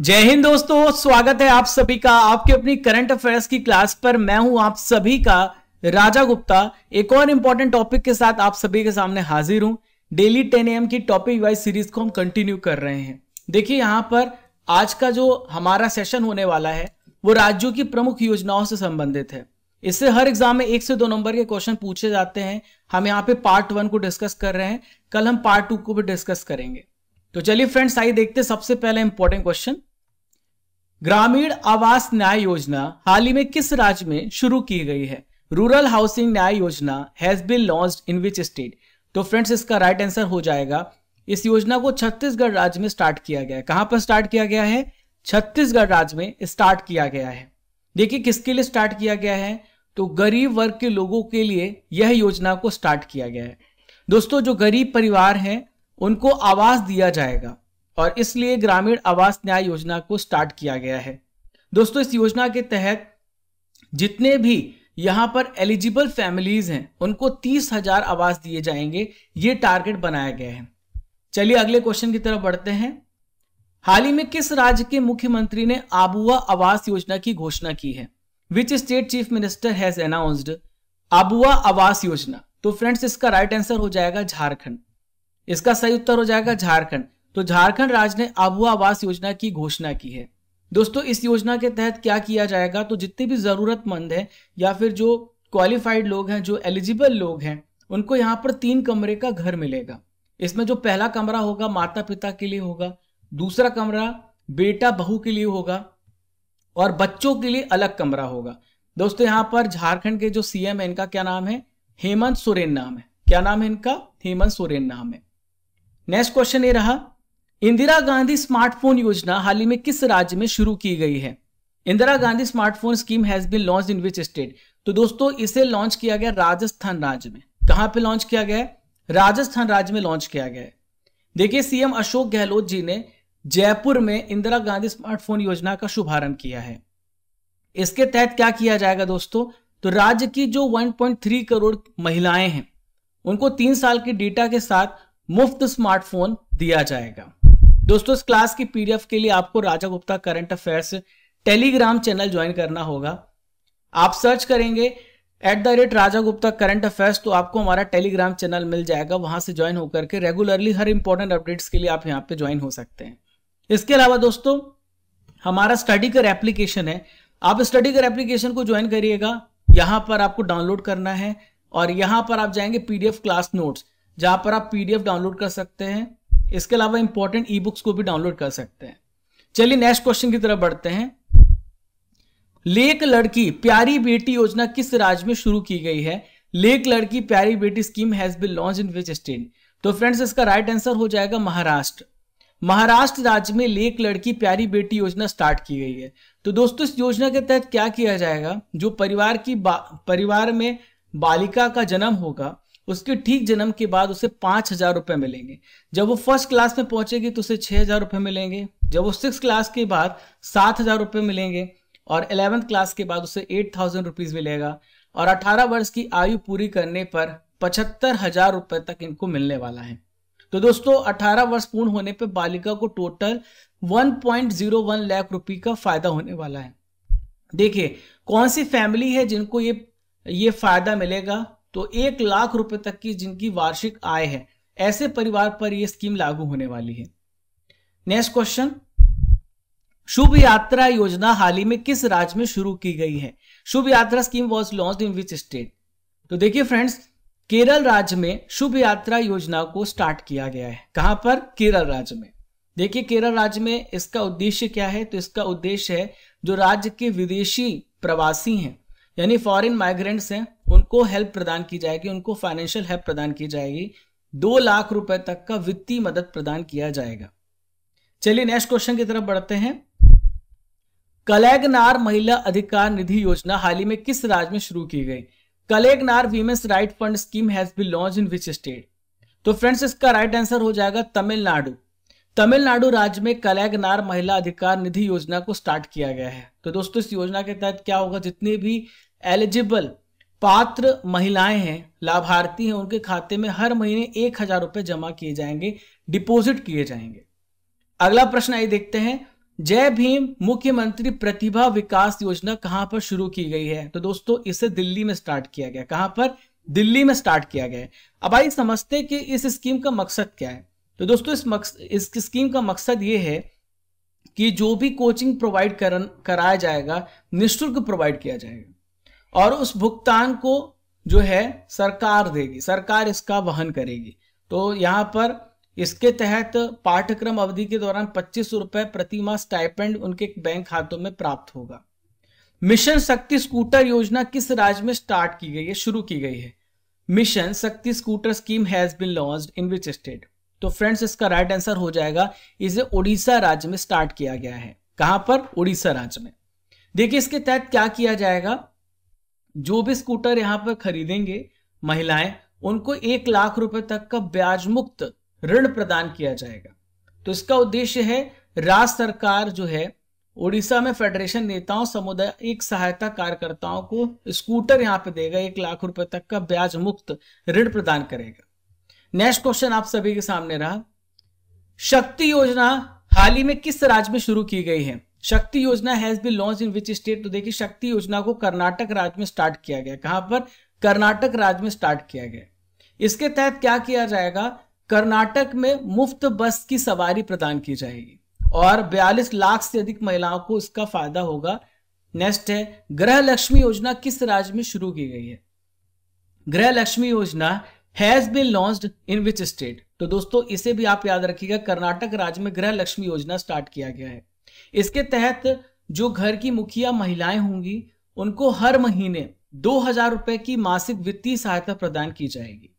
जय हिंद दोस्तों स्वागत है आप सभी का आपके अपनी करंट अफेयर्स की क्लास पर मैं हूं आप सभी का राजा गुप्ता एक और इंपॉर्टेंट टॉपिक के साथ आप सभी के सामने हाजिर हूं डेली टेन एम की टॉपिक वाइज सीरीज को हम कंटिन्यू कर रहे हैं देखिए यहां पर आज का जो हमारा सेशन होने वाला है वो राज्यों की प्रमुख योजनाओं से संबंधित है इससे हर एग्जाम में एक से दो नंबर के क्वेश्चन पूछे जाते हैं हम यहाँ पे पार्ट वन को डिस्कस कर रहे हैं कल हम पार्ट टू को भी डिस्कस करेंगे तो चलिए फ्रेंड्स आइए देखते सबसे पहले इंपॉर्टेंट क्वेश्चन ग्रामीण आवास न्याय योजना हाल ही में किस राज्य में शुरू की गई है rural housing Nyay Yojana has been launch in which state तो फ्रेंड्स इसका राइट आंसर हो जाएगा इस योजना को छत्तीसगढ़ राज्य में स्टार्ट किया गया है कहां पर स्टार्ट किया गया है छत्तीसगढ़ राज्य में स्टार्ट किया गया है देखिए किसके लिए स्टार्ट किया गया है तो गरीब वर्ग के लोगों के लिए यह योजना को स्टार्ट किया गया है दोस्तों जो गरीब परिवार हैं उनको आवास दिया जाएगा और इसलिए ग्रामीण आवास न्याय योजना को स्टार्ट किया गया है दोस्तों इस योजना के तहत जितने भी यहाँ पर एलिजिबल फैमिलीज हैं उनको तीस हजार आवास दिए जाएंगे ये टारगेट बनाया गया है चलिए अगले क्वेश्चन की तरफ बढ़ते हैं हाल ही में किस राज्य के मुख्यमंत्री ने आबुआ आवास योजना की घोषणा की है which state chief minister has announced Abua Awas Yojana तो फ्रेंड्स इसका राइट आंसर हो जाएगा झारखंड इसका सही उत्तर हो जाएगा झारखंड तो झारखंड राज्य ने आबुआ आवास योजना की घोषणा की है दोस्तों इस योजना के तहत क्या किया जाएगा तो जितने भी जरूरतमंद हैं या फिर जो क्वालिफाइड लोग हैं जो एलिजिबल लोग हैं उनको यहाँ पर तीन कमरे का घर मिलेगा इसमें जो पहला कमरा होगा माता पिता के लिए होगा दूसरा कमरा बेटा बहू के लिए होगा और बच्चों के लिए अलग कमरा होगा दोस्तों यहाँ पर झारखंड के जो सीएम है इनका क्या नाम है हेमंत सोरेन नाम है क्या नाम है इनका हेमंत सोरेन नाम है नेक्स्ट क्वेश्चन ये रहा इंदिरा गांधी स्मार्टफोन योजना हाल ही में किस राज्य में शुरू की गई है Indira Gandhi smartphone scheme has been launch in which state तो दोस्तों इसे लॉन्च किया गया राजस्थान राज्य में कहां पे लॉन्च किया गया है राजस्थान राज्य में लॉन्च किया गया देखिए सीएम अशोक गहलोत जी ने जयपुर में इंदिरा गांधी स्मार्टफोन योजना का शुभारंभ किया है इसके तहत क्या किया जाएगा दोस्तों तो राज्य की जो 1.3 करोड़ महिलाएं हैं उनको तीन साल के डेटा के साथ मुफ्त स्मार्टफोन दिया जाएगा दोस्तों इस क्लास की पीडीएफ के लिए आपको Raja Gupta current affairs Telegram channel join करना होगा आप सर्च करेंगे at the rate Raja Gupta current affairs तो आपको हमारा टेलीग्राम चैनल मिल जाएगा वहां से ज्वाइन होकर के रेगुलरली हर इंपॉर्टेंट अपडेट्स के लिए आप यहाँ पे ज्वाइन हो सकते हैं इसके अलावा दोस्तों हमारा स्टडी कर एप्लीकेशन है आप स्टडी कर एप्लीकेशन को ज्वाइन करिएगा यहां पर आपको डाउनलोड करना है और यहां पर आप जाएंगे पीडीएफ क्लास नोट्स जहां पर आप पीडीएफ डाउनलोड कर सकते हैं इसके अलावा इंपॉर्टेंट ई बुक्स को भी डाउनलोड कर सकते हैं चलिए नेक्स्ट क्वेश्चन की तरफ बढ़ते हैं लेक लड़की प्यारी बेटी योजना किस राज्य में शुरू की गई है lake Ladki Pyari Beti scheme has been launch in which state तो फ्रेंड्स इसका राइट आंसर हो जाएगा महाराष्ट्र महाराष्ट्र राज्य में लेक लड़की प्यारी बेटी योजना स्टार्ट की गई है तो दोस्तों इस योजना के तहत क्या किया जाएगा जो परिवार की परिवार में बालिका का जन्म होगा उसके ठीक जन्म के बाद उसे पांच हजार रुपए मिलेंगे जब वो फर्स्ट क्लास में पहुंचेगी तो उसे छह हजार रुपये मिलेंगे जब वो सिक्स क्लास के बाद सात हजार रुपये मिलेंगे और इलेवेंथ क्लास के बाद उसे एट थाउजेंड रुपीज़ मिलेगा और अठारह वर्ष की आयु पूरी करने पर पचहत्तर हजार रुपए तक इनको मिलने वाला है तो दोस्तों अठारह वर्ष पूर्ण होने पर बालिका को total one point zero one lakh रुपए का फायदा होने वाला है देखिए कौन सी फैमिली है जिनको ये ये फायदा मिलेगा तो एक लाख रुपए तक की जिनकी वार्षिक आय है ऐसे परिवार पर यह स्कीम लागू होने वाली है नेक्स्ट क्वेश्चन शुभ यात्रा योजना हाल ही में किस राज्य में शुरू की गई है Shubh Yatra scheme was launch in which state तो देखिए फ्रेंड्स केरल राज्य में शुभ यात्रा योजना को स्टार्ट किया गया है कहां पर केरल राज्य में देखिए केरल राज्य में इसका उद्देश्य क्या है तो इसका उद्देश्य है जो राज्य के विदेशी प्रवासी हैं यानी फॉरेन माइग्रेंट्स हैं उनको हेल्प प्रदान की जाएगी उनको फाइनेंशियल हेल्प प्रदान की जाएगी दो लाख रुपए तक का वित्तीय मदद प्रदान किया जाएगा चलिए नेक्स्ट क्वेश्चन की तरफ बढ़ते हैं कलेगनार महिला अधिकार निधि योजना हाल ही में किस राज्य में शुरू की गई Kalaignar women's right fund scheme has be launch in which state तो फ्रेंड्स इसका राइट आंसर हो जाएगा तमिलनाडु तमिलनाडु राज्य में कलेगनार महिला अधिकार निधि योजना को स्टार्ट किया गया है तो दोस्तों इस योजना के तहत क्या होगा जितने भी एलिजिबल पात्र महिलाएं हैं लाभार्थी हैं उनके खाते में हर महीने एक हजार रुपए जमा किए जाएंगे डिपॉजिट किए जाएंगे अगला प्रश्न आइए देखते हैं जय भीम मुख्यमंत्री प्रतिभा विकास योजना कहां पर शुरू की गई है तो दोस्तों इसे दिल्ली में स्टार्ट किया गया कहां पर दिल्ली में स्टार्ट किया गया है अब आइए समझते कि इस स्कीम का मकसद क्या है तो दोस्तों इस मकस, इस स्कीम का मकसद ये है कि जो भी कोचिंग प्रोवाइड कराया जाएगा निःशुल्क प्रोवाइड किया जाएगा और उस भुगतान को जो है सरकार देगी सरकार इसका वहन करेगी तो यहाँ पर इसके तहत पाठ्यक्रम अवधि के दौरान पच्चीस रुपए प्रति स्टाइपेंड उनके बैंक खातों में प्राप्त होगा मिशन शक्ति स्कूटर योजना किस राज्य में स्टार्ट की गई है शुरू की गई है mission Shakti scooter scheme has been launch in which state तो फ्रेंड्स इसका राइट आंसर हो जाएगा इसे उड़ीसा राज्य में स्टार्ट किया गया है कहां पर उड़ीसा राज्य में देखिए इसके तहत क्या किया जाएगा जो भी स्कूटर यहाँ पर खरीदेंगे महिलाएं उनको एक लाख रुपए तक का ब्याज मुक्त ऋण प्रदान किया जाएगा तो इसका उद्देश्य है राज्य सरकार जो है ओडिशा में फेडरेशन नेताओं समुदाय एक सहायता कार्यकर्ताओं को स्कूटर यहाँ पे देगा एक लाख रुपए तक का ब्याज मुक्त ऋण प्रदान करेगा नेक्स्ट क्वेश्चन आप सभी के सामने रहा शक्ति योजना हाल ही में किस राज्य में शुरू की गई है शक्ति योजना has be launch in which state तो देखिए शक्ति योजना को कर्नाटक राज्य में स्टार्ट किया गया कहां पर कर्नाटक राज्य में स्टार्ट किया गया इसके तहत क्या किया जाएगा कर्नाटक में मुफ्त बस की सवारी प्रदान की जाएगी और 42 लाख से अधिक महिलाओं को इसका फायदा होगा नेक्स्ट है गृह लक्ष्मी योजना किस राज्य में शुरू की गई है गृह लक्ष्मी योजना has been launch in which state तो दोस्तों इसे भी आप याद रखिएगा कर्नाटक राज्य में गृह लक्ष्मी योजना स्टार्ट किया गया है इसके तहत जो घर की मुखिया महिलाएं होंगी उनको हर महीने दो हजार रुपए की मासिक वित्तीय सहायता प्रदान की जाएगी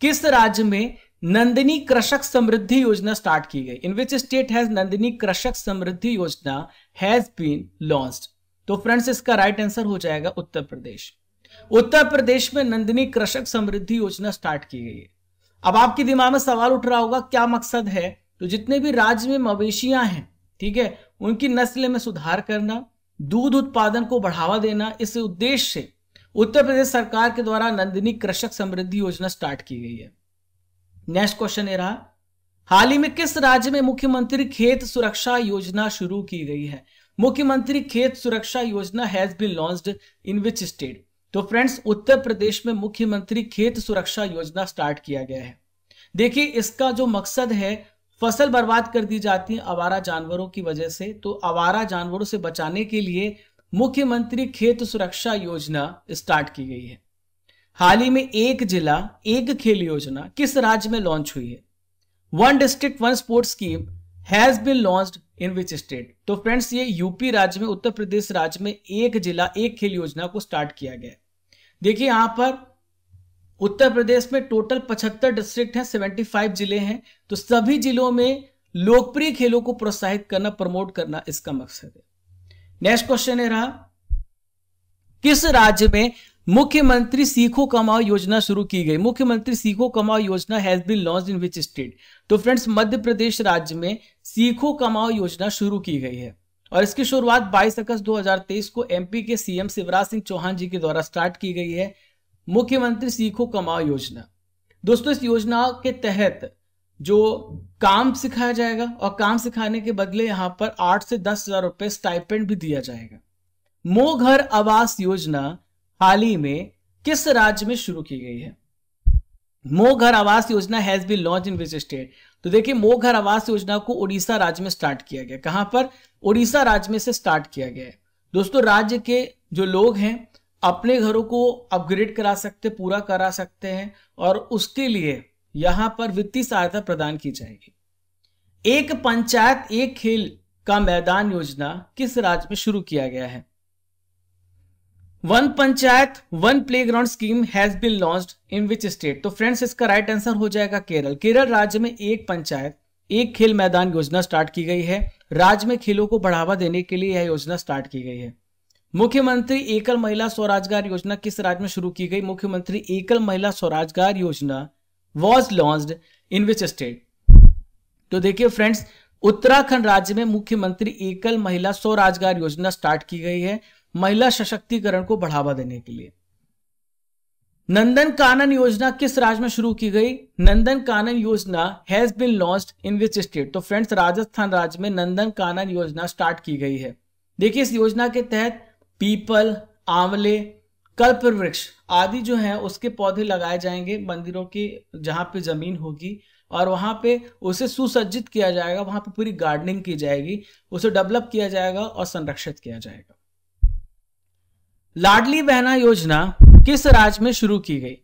किस राज्य में नंदिनी कृषक समृद्धि योजना स्टार्ट की गई in which state has Nandini Krishak Samriddhi योजना हैज बीन लॉन्च तो फ्रेंड्स इसका राइट आंसर हो जाएगा उत्तर प्रदेश उत्तर प्रदेश में नंदिनी कृषक समृद्धि योजना स्टार्ट की गई है अब आपके दिमाग में सवाल उठ रहा होगा क्या मकसद है तो जितने भी राज्य में मवेशियां हैं ठीक है उनकी नस्ल में सुधार करना दूध उत्पादन को बढ़ावा देना इस उद्देश्य से उत्तर प्रदेश सरकार के द्वारा नंदिनी कृषक समृद्धि योजना स्टार्ट की गई है नेक्स्ट क्वेश्चन ये रहा हाल ही में किस राज्य में मुख्यमंत्री खेत सुरक्षा योजना शुरू की गई है मुख्यमंत्री खेत सुरक्षा योजना has been launched in which state तो फ्रेंड्स उत्तर प्रदेश में मुख्यमंत्री खेत सुरक्षा योजना स्टार्ट किया गया है देखिए इसका जो मकसद है फसल बर्बाद कर दी जाती है आवारा जानवरों की वजह से तो आवारा जानवरों से बचाने के लिए मुख्यमंत्री खेत सुरक्षा योजना स्टार्ट की गई है हाल ही में एक जिला एक खेल योजना किस राज्य में लॉन्च हुई है one district one sport scheme has been launch in which state तो फ्रेंड्स ये यूपी राज्य में उत्तर प्रदेश राज्य में एक जिला एक खेल योजना को स्टार्ट किया गया देखिए यहां पर उत्तर प्रदेश में टोटल पचहत्तर डिस्ट्रिक्ट हैं 75 जिले हैं तो सभी जिलों में लोकप्रिय खेलों को प्रोत्साहित करना प्रमोट करना इसका मकसद है नेक्स्ट क्वेश्चन है रहा किस राज्य में मुख्यमंत्री सीखो कमाओ योजना शुरू की गई मुख्यमंत्री सीखो कमाओ योजना has been launch in which state तो फ्रेंड्स मध्य प्रदेश राज्य में सीखो कमाओ योजना शुरू की गई है और इसकी शुरुआत 22 अगस्त 2023 को एमपी के सीएम शिवराज सिंह चौहान जी के द्वारा स्टार्ट की गई है मुख्यमंत्री सीखो कमाओ योजना दोस्तों इस योजना के तहत जो काम सिखाया जाएगा और काम सिखाने के बदले यहाँ पर आठ से दस हजार रुपये स्टाइपेंड भी दिया जाएगा मो घर आवास योजना हाल ही में किस राज्य में शुरू की गई है मो घर आवास योजना has be launch in which state तो देखिए मो घर आवास योजना को उड़ीसा राज्य में स्टार्ट किया गया कहां पर उड़ीसा राज्य में से स्टार्ट किया गया है दोस्तों राज्य के जो लोग हैं अपने घरों को अपग्रेड करा सकते पूरा करा सकते हैं और उसके लिए यहां पर वित्तीय सहायता प्रदान की जाएगी एक पंचायत एक खेल का मैदान योजना किस राज्य में शुरू किया गया है one panchayat one playground scheme has been launch in which state तो फ्रेंड्स इसका राइट आंसर हो जाएगा केरल केरल राज्य में एक पंचायत एक खेल मैदान योजना स्टार्ट की गई है राज्य में खेलों को बढ़ावा देने के लिए यह योजना स्टार्ट की गई है मुख्यमंत्री एकल महिला स्वराजगार योजना किस राज्य में शुरू की गई मुख्यमंत्री एकल महिला स्वराजगार योजना was launch in which state तो देखिए फ्रेंड्स उत्तराखंड राज्य में मुख्यमंत्री एकल महिला स्वराजगार योजना स्टार्ट की गई है महिला सशक्तिकरण को बढ़ावा देने के लिए नंदन कानन योजना किस राज्य में शुरू की गई नंदन कानन योजना has been launch in which state तो फ्रेंड्स राजस्थान राज्य में नंदन कानन योजना स्टार्ट की गई है देखिए इस योजना के तहत पीपल आंवले कल्प वृक्ष आदि जो हैं उसके पौधे लगाए जाएंगे मंदिरों की जहाँ पे ज़मीन होगी और वहाँ पे उसे सुसज्जित किया जाएगा वहाँ पे पूरी गार्डनिंग की जाएगी उसे डेवलप किया जाएगा और संरक्षित किया जाएगा लाडली बहना योजना किस राज्य में शुरू की गई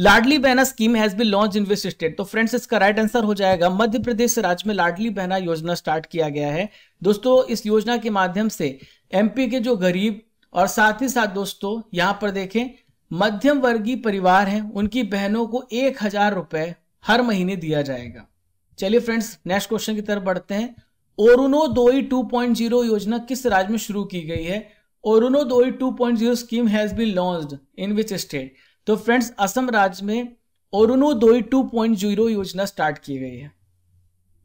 Ladli Behna scheme has been launch in which state तो फ्रेंड्स इसका राइट आंसर हो जाएगा मध्य प्रदेश राज्य में लाडली बहना योजना स्टार्ट किया गया है दोस्तों इस योजना के माध्यम से एमपी के जो गरीब और साथ ही साथ दोस्तों यहाँ पर देखें मध्यम वर्गीय परिवार हैं उनकी बहनों को एक हजार रुपए हर महीने दिया जाएगा चलिए फ्रेंड्स नेक्स्ट क्वेश्चन की तरफ बढ़ते हैं ओरुनो दोई जीरो योजना किस राज्य में शुरू की गई है Orunodoi two point zero scheme has been launch in which state तो फ्रेंड्स असम राज्य में ओरुनो दोई जीरो योजना स्टार्ट की गई है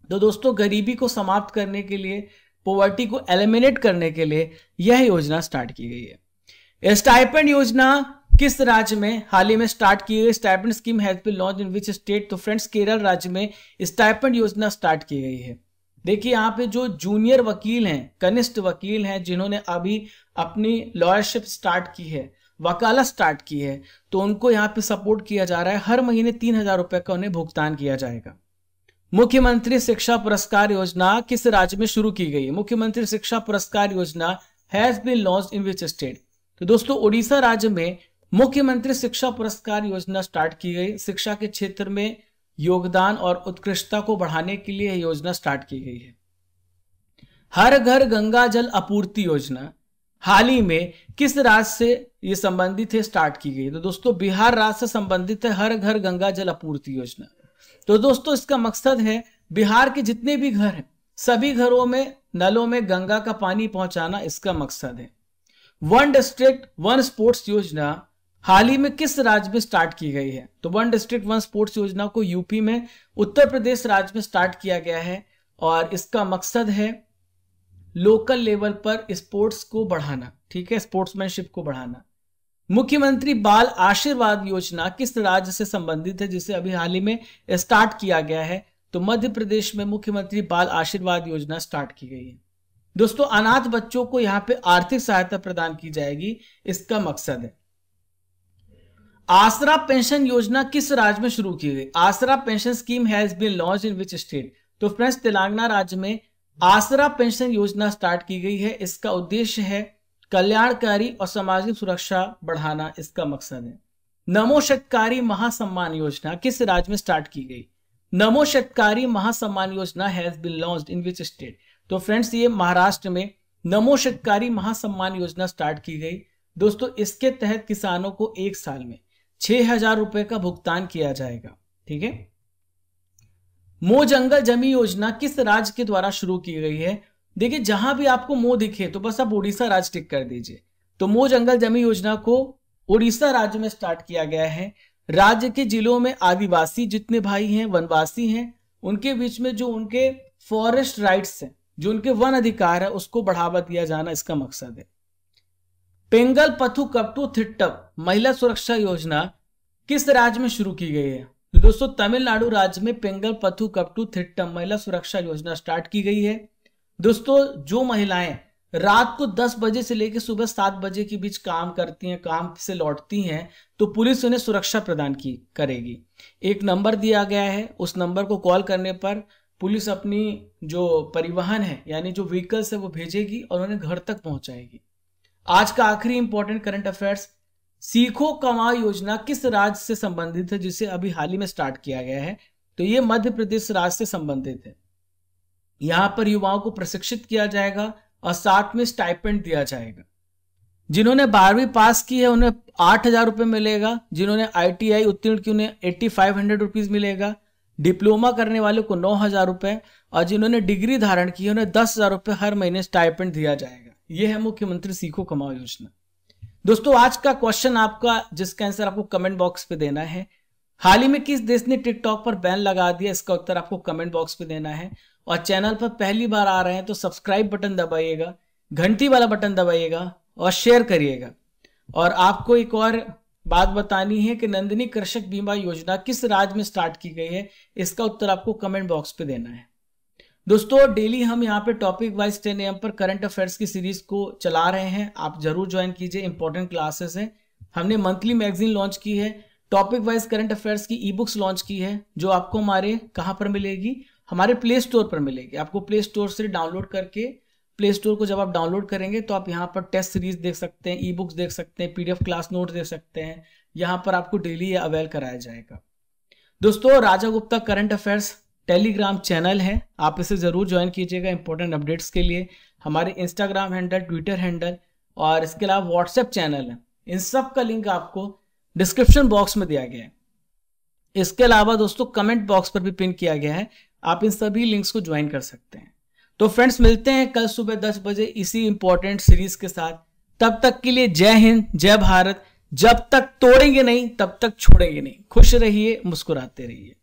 तो दोस्तों गरीबी को समाप्त करने के लिए पॉवर्टी को एलिमिनेट करने के लिए यह योजना स्टार्ट की गई है स्टाइपेंड योजना किस राज्य में हाल ही में स्टार्ट की गई stipend scheme has been launch in which state तो फ्रेंड्स केरल राज्य में स्टाइपेंड योजना स्टार्ट की गई है देखिए यहाँ पे जो जूनियर वकील हैं कनिष्ठ वकील हैं जिन्होंने अभी अपनी लॉयरशिप स्टार्ट की है वकालत स्टार्ट की है तो उनको यहाँ पे सपोर्ट किया जा रहा है हर महीने तीन हजार रुपये का उन्हें भुगतान किया जाएगा मुख्यमंत्री शिक्षा पुरस्कार योजना किस राज्य में शुरू की गई है मुख्यमंत्री शिक्षा पुरस्कार योजना has been launch in which state तो दोस्तों ओडिशा राज्य में मुख्यमंत्री शिक्षा पुरस्कार योजना स्टार्ट की गई शिक्षा के क्षेत्र में योगदान और उत्कृष्टता को बढ़ाने के लिए योजना स्टार्ट की गई है हर घर गंगा जल आपूर्ति योजना हाल ही में किस राज्य से ये संबंधित है स्टार्ट की गई तो दोस्तों बिहार राज्य से संबंधित है हर घर गंगा जल आपूर्ति योजना तो दोस्तों इसका मकसद है बिहार के जितने भी घर हैं सभी घरों में नलों में गंगा का पानी पहुंचाना इसका मकसद है वन डिस्ट्रिक्ट वन स्पोर्ट्स योजना हाल ही में किस राज्य में स्टार्ट की गई है तो वन डिस्ट्रिक्ट वन स्पोर्ट्स योजना को यूपी में उत्तर प्रदेश राज्य में स्टार्ट किया गया है और इसका मकसद है लोकल लेवल पर स्पोर्ट्स को बढ़ाना ठीक है स्पोर्ट्समैनशिप को बढ़ाना मुख्यमंत्री बाल आशीर्वाद योजना किस राज्य से संबंधित है जिसे अभी हाल ही में स्टार्ट किया गया है तो मध्य प्रदेश में मुख्यमंत्री बाल आशीर्वाद योजना स्टार्ट की गई है दोस्तों अनाथ बच्चों को यहाँ पे आर्थिक सहायता प्रदान की जाएगी इसका मकसद है आसरा पेंशन योजना किस राज्य में शुरू की गई Aasara pension scheme has been launch in which state तो फ्रेंड्स तेलंगाना राज्य में आसरा पेंशन योजना स्टार्ट की गई है इसका उद्देश्य है कल्याणकारी और सामाजिक सुरक्षा बढ़ाना इसका मकसद है नमो शतकारी महासम्मान योजना किस राज्य में स्टार्ट की गई नमो शतकारी महासम्मान योजना has been launch in which state तो फ्रेंड्स ये महाराष्ट्र में नमो शतकारी महासम्मान योजना स्टार्ट की गई दोस्तों इसके तहत किसानों को एक साल में छह हजार रुपए का भुगतान किया जाएगा ठीक है मो जंगल जमी योजना किस राज्य के द्वारा शुरू की गई है देखिए जहां भी आपको मोह दिखे तो बस आप उड़ीसा राज्य टिक कर दीजिए तो मोह जंगल जमी योजना को उड़ीसा राज्य में स्टार्ट किया गया है राज्य के जिलों में आदिवासी जितने भाई हैं वनवासी हैं उनके बीच में जो उनके फॉरेस्ट राइट्स हैं जो उनके वन अधिकार है उसको बढ़ावा दिया जाना इसका मकसद है पेंगल पथु कपटू थिट्टप महिला सुरक्षा योजना किस राज्य में शुरू की गई है तो दोस्तों तमिलनाडु राज्य में पेंगल पथु कपटू थिट्टम महिला सुरक्षा योजना स्टार्ट की गई है दोस्तों जो महिलाएं रात को 10 बजे से लेकर सुबह 7 बजे के बीच काम करती हैं काम से लौटती हैं तो पुलिस उन्हें सुरक्षा प्रदान की करेगी एक नंबर दिया गया है उस नंबर को कॉल करने पर पुलिस अपनी जो परिवहन है यानी जो व्हीकल्स है वो भेजेगी और उन्हें घर तक पहुंचाएगी आज का आखिरी इंपॉर्टेंट करंट अफेयर्स सीखो कमा योजना किस राज्य से संबंधित है जिसे अभी हाल ही में स्टार्ट किया गया है तो ये मध्य प्रदेश राज्य से संबंधित है यहां पर युवाओं को प्रशिक्षित किया जाएगा और साथ में स्टाइपेंट दिया जाएगा जिन्होंने बारहवीं पास की है उन्हें आठ हजार रुपये मिलेगा जिन्होंने आईटीआई उत्तीर्ण की उन्हें एट्टी फाइव हंड्रेड रुपीज मिलेगा डिप्लोमा करने वाले को नौ हजार रुपये और जिन्होंने डिग्री धारण की है उन्हें दस हजार रुपये हर महीने स्टाइपेंट दिया जाएगा यह है मुख्यमंत्री सीखो कमाओ योजना दोस्तों आज का क्वेश्चन आपका जिसका आंसर आपको कमेंट बॉक्स पे देना है हाल ही में किस देश ने टिकटॉक पर बैन लगा दिया इसका उत्तर आपको कमेंट बॉक्स पे देना है और चैनल पर पहली बार आ रहे हैं तो सब्सक्राइब बटन दबाइएगा घंटी वाला बटन दबाइएगा और शेयर करिएगा और आपको एक और बात बतानी है कि नंदिनी कृषक बीमा योजना किस राज्य में स्टार्ट की गई है इसका उत्तर आपको कमेंट बॉक्स पे देना है दोस्तों डेली हम यहाँ पे टॉपिक वाइज टेन एम पर करंट अफेयर्स की सीरीज को चला रहे हैं आप जरूर ज्वाइन कीजिए इंपॉर्टेंट क्लासेस हैं हमने मंथली मैगजीन लॉन्च की है टॉपिक वाइज करंट अफेयर्स की ई बुक्स लॉन्च की है जो आपको हमारे कहाँ पर मिलेगी हमारे प्ले स्टोर पर मिलेगी आपको प्ले स्टोर से डाउनलोड करके प्ले स्टोर को जब आप डाउनलोड करेंगे तो आप यहाँ पर टेस्ट सीरीज देख सकते हैं ई बुक्स देख सकते हैं पीडीएफ क्लास नोट देख सकते हैं यहाँ पर आपको डेली अवेल कराया जाएगा दोस्तों Raja Gupta current affairs Telegram channel है आप इसे ज़रूर ज्वाइन कीजिएगा इंपॉर्टेंट अपडेट्स के लिए हमारे इंस्टाग्राम हैंडल ट्विटर हैंडल और इसके अलावा व्हाट्सएप चैनल है इन सब का लिंक आपको डिस्क्रिप्शन बॉक्स में दिया गया है इसके अलावा दोस्तों कमेंट बॉक्स पर भी पिन किया गया है आप इन सभी लिंक्स को ज्वाइन कर सकते हैं तो फ्रेंड्स मिलते हैं कल सुबह दस बजे इसी इंपॉर्टेंट सीरीज के साथ तब तक के लिए जय हिंद जय भारत जब तक तोड़ेंगे नहीं तब तक छोड़ेंगे नहीं खुश रहिए मुस्कुराते रहिए